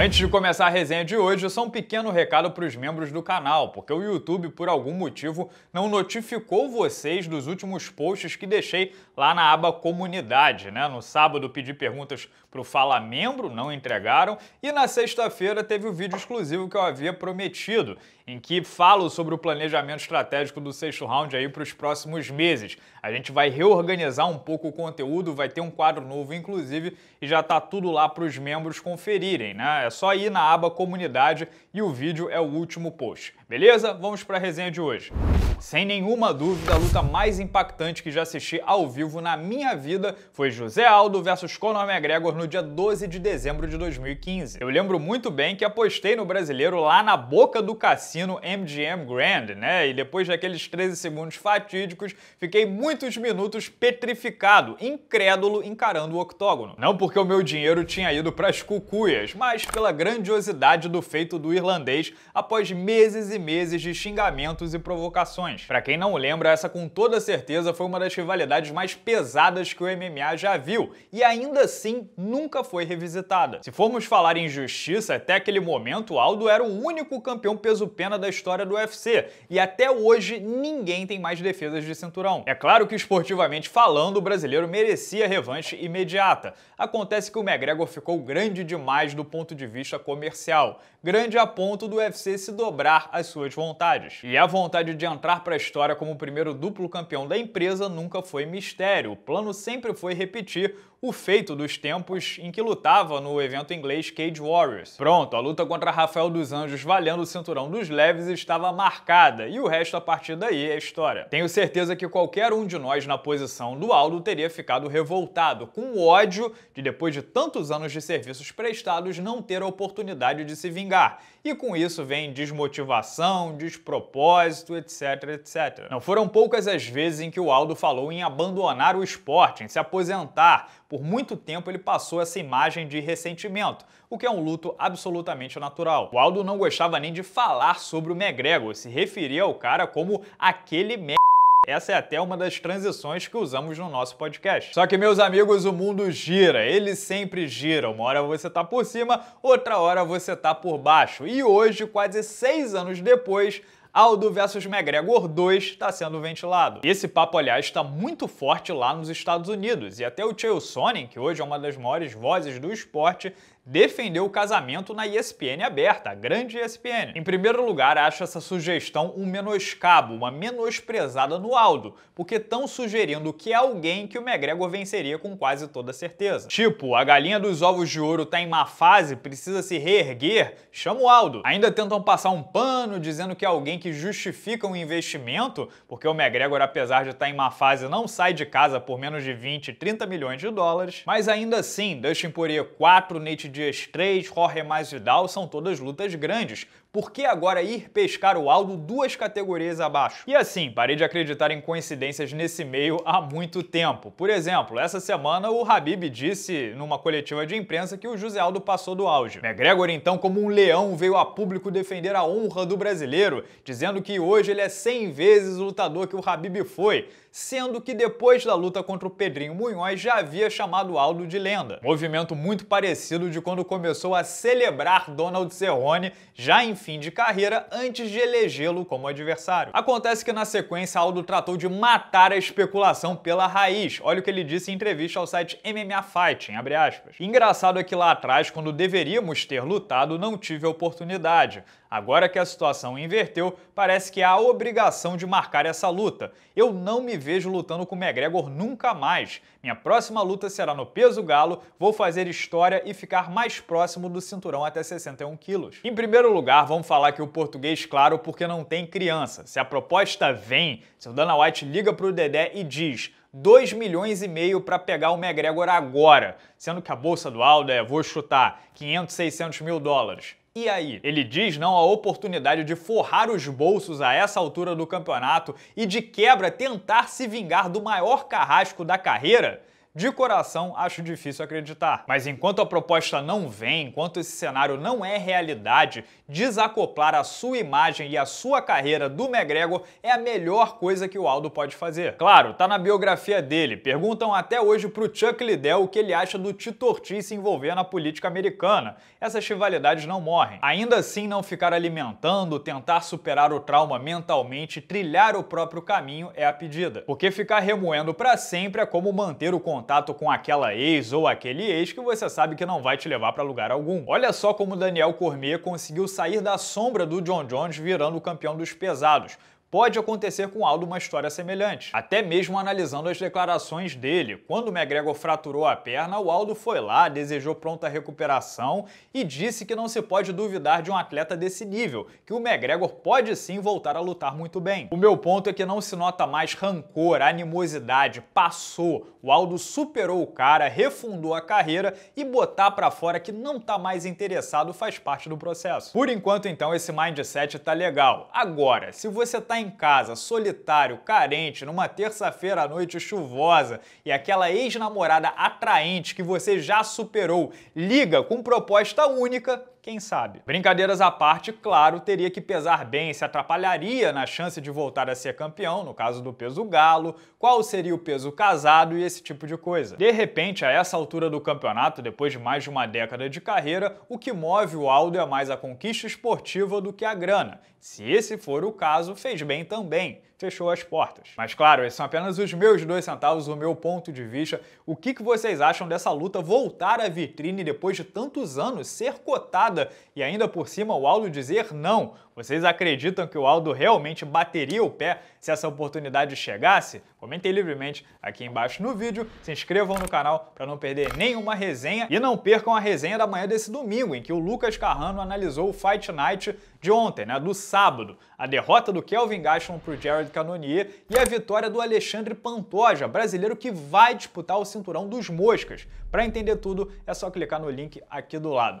Antes de começar a resenha de hoje, só um pequeno recado para os membros do canal, porque o YouTube, por algum motivo, não notificou vocês dos últimos posts que deixei lá na aba Comunidade. Né? No sábado pedi perguntas para o Fala Membro, não entregaram, e na sexta-feira teve o vídeo exclusivo que eu havia prometido em que falo sobre o planejamento estratégico do sexto round aí para os próximos meses. A gente vai reorganizar um pouco o conteúdo, vai ter um quadro novo, inclusive, e já está tudo lá para os membros conferirem, né? É só ir na aba comunidade e o vídeo é o último post. Beleza? Vamos para a resenha de hoje. Sem nenhuma dúvida, a luta mais impactante que já assisti ao vivo na minha vida foi José Aldo versus Conor McGregor no dia 12 de dezembro de 2015. Eu lembro muito bem que apostei no brasileiro lá na boca do cassino cassino MGM Grand, né? E depois daqueles 13 segundos fatídicos, fiquei muitos minutos petrificado, incrédulo, encarando o octógono. Não porque o meu dinheiro tinha ido para as cucuias, mas pela grandiosidade do feito do irlandês após meses e meses de xingamentos e provocações. Para quem não lembra, essa com toda certeza foi uma das rivalidades mais pesadas que o MMA já viu e ainda assim nunca foi revisitada. Se formos falar em justiça, até aquele momento Aldo era o único campeão peso pena cena da história do UFC, e até hoje ninguém tem mais defesas de cinturão. É claro que esportivamente falando, o brasileiro merecia revanche imediata. Acontece que o McGregor ficou grande demais do ponto de vista comercial, grande a ponto do UFC se dobrar às suas vontades. E a vontade de entrar para a história como o primeiro duplo campeão da empresa nunca foi mistério. O plano sempre foi repetir o feito dos tempos em que lutava no evento inglês Cage Warriors. Pronto, a luta contra Rafael dos Anjos valendo o cinturão dos leves estava marcada, e o resto a partir daí é história. Tenho certeza que qualquer um de nós na posição do Aldo teria ficado revoltado, com o ódio de depois de tantos anos de serviços prestados não ter a oportunidade de se vingar. E com isso vem desmotivação, despropósito, etc, etc. Não foram poucas as vezes em que o Aldo falou em abandonar o esporte, em se aposentar, por muito tempo ele passou essa imagem de ressentimento, o que é um luto absolutamente natural. O Aldo não gostava nem de falar sobre o McGregor, se referia ao cara como aquele merda. Essa é até uma das transições que usamos no nosso podcast. Só que, meus amigos, o mundo gira, ele sempre gira. Uma hora você tá por cima, outra hora você tá por baixo. E hoje, quase seis anos depois, Aldo versus McGregor 2 está sendo ventilado. Esse papo, aliás, está muito forte lá nos Estados Unidos e até o Chael Sonnen, que hoje é uma das maiores vozes do esporte, defendeu o casamento na ESPN aberta, a grande ESPN. Em primeiro lugar, acho essa sugestão um menoscabo, uma menosprezada no Aldo, porque estão sugerindo que é alguém que o McGregor venceria com quase toda certeza. Tipo, a galinha dos ovos de ouro tá em má fase, precisa se reerguer, chama o Aldo. Ainda tentam passar um pano dizendo que é alguém que justifica um investimento, porque o McGregor, apesar de estar tá em má fase, não sai de casa por menos de 20, 30 milhões de dólares. Mas ainda assim, Dustin Poirier 4, Nate Dias 3, Jorge Masvidal, são todas lutas grandes, por que agora ir pescar o Aldo duas categorias abaixo? E assim, parei de acreditar em coincidências nesse meio há muito tempo. Por exemplo, essa semana o Habib disse numa coletiva de imprensa que o José Aldo passou do auge. McGregor, então, como um leão, veio a público defender a honra do brasileiro, dizendo que hoje ele é 100 vezes o lutador que o Habib foi, sendo que depois da luta contra o Pedrinho Munhoz já havia chamado Aldo de lenda. Movimento muito parecido de quando começou a celebrar Donald Cerrone já em fim de carreira antes de elegê-lo como adversário. Acontece que na sequência Aldo tratou de matar a especulação pela raiz. Olha o que ele disse em entrevista ao site MMA Fighting, abre aspas. Engraçado é que lá atrás, quando deveríamos ter lutado, não tive a oportunidade. Agora que a situação inverteu, parece que há a obrigação de marcar essa luta. Eu não me vejo lutando com o McGregor nunca mais. Minha próxima luta será no peso galo, vou fazer história e ficar mais próximo do cinturão até 61 quilos. Em primeiro lugar, vamos falar que o português, claro, porque não tem criança. Se a proposta vem, se o Dana White liga pro Dedé e diz 2 milhões e meio para pegar o McGregor agora, sendo que a bolsa do Aldo é, vou chutar, 500, 600 mil dólares. E aí? Ele diz não à oportunidade de forrar os bolsos a essa altura do campeonato e de quebra tentar se vingar do maior carrasco da carreira? De coração, acho difícil acreditar. Mas enquanto a proposta não vem, enquanto esse cenário não é realidade, desacoplar a sua imagem e a sua carreira do McGregor é a melhor coisa que o Aldo pode fazer. Claro, tá na biografia dele. Perguntam até hoje pro Chuck Liddell o que ele acha do Tito Ortiz se envolver na política americana. Essas rivalidades não morrem. Ainda assim, não ficar alimentando, tentar superar o trauma mentalmente, trilhar o próprio caminho é a pedida. Porque ficar remoendo para sempre é como manter o contato contato com aquela ex ou aquele ex que você sabe que não vai te levar para lugar algum. Olha só como Daniel Cormier conseguiu sair da sombra do John Jones virando o campeão dos pesados Pode acontecer com Aldo uma história semelhante. Até mesmo analisando as declarações dele. Quando o McGregor fraturou a perna, o Aldo foi lá, desejou pronta recuperação e disse que não se pode duvidar de um atleta desse nível, que o McGregor pode sim voltar a lutar muito bem. O meu ponto é que não se nota mais rancor, animosidade, passou. O Aldo superou o cara, refundou a carreira e botar para fora que não tá mais interessado faz parte do processo. Por enquanto, então, esse mindset tá legal. Agora, se você tá em casa, solitário, carente, numa terça-feira à noite chuvosa e aquela ex-namorada atraente que você já superou liga com proposta única, quem sabe? Brincadeiras à parte, claro, teria que pesar bem se atrapalharia na chance de voltar a ser campeão, no caso do peso galo, qual seria o peso casado e esse tipo de coisa. De repente, a essa altura do campeonato, depois de mais de uma década de carreira, o que move o Aldo é mais a conquista esportiva do que a grana. Se esse for o caso, fez bem também fechou as portas. Mas claro, esses são apenas os meus dois centavos, o meu ponto de vista. O que, que vocês acham dessa luta voltar à vitrine depois de tantos anos ser cotada e ainda por cima o Aldo dizer não. Vocês acreditam que o Aldo realmente bateria o pé se essa oportunidade chegasse? Comentem livremente aqui embaixo no vídeo, se inscrevam no canal para não perder nenhuma resenha e não percam a resenha da manhã desse domingo, em que o Lucas Carrano analisou o Fight Night de ontem, né, do sábado, a derrota do Kelvin Gastelum para o Jared Cannonier e a vitória do Alexandre Pantoja, brasileiro que vai disputar o cinturão dos moscas. Para entender tudo, é só clicar no link aqui do lado.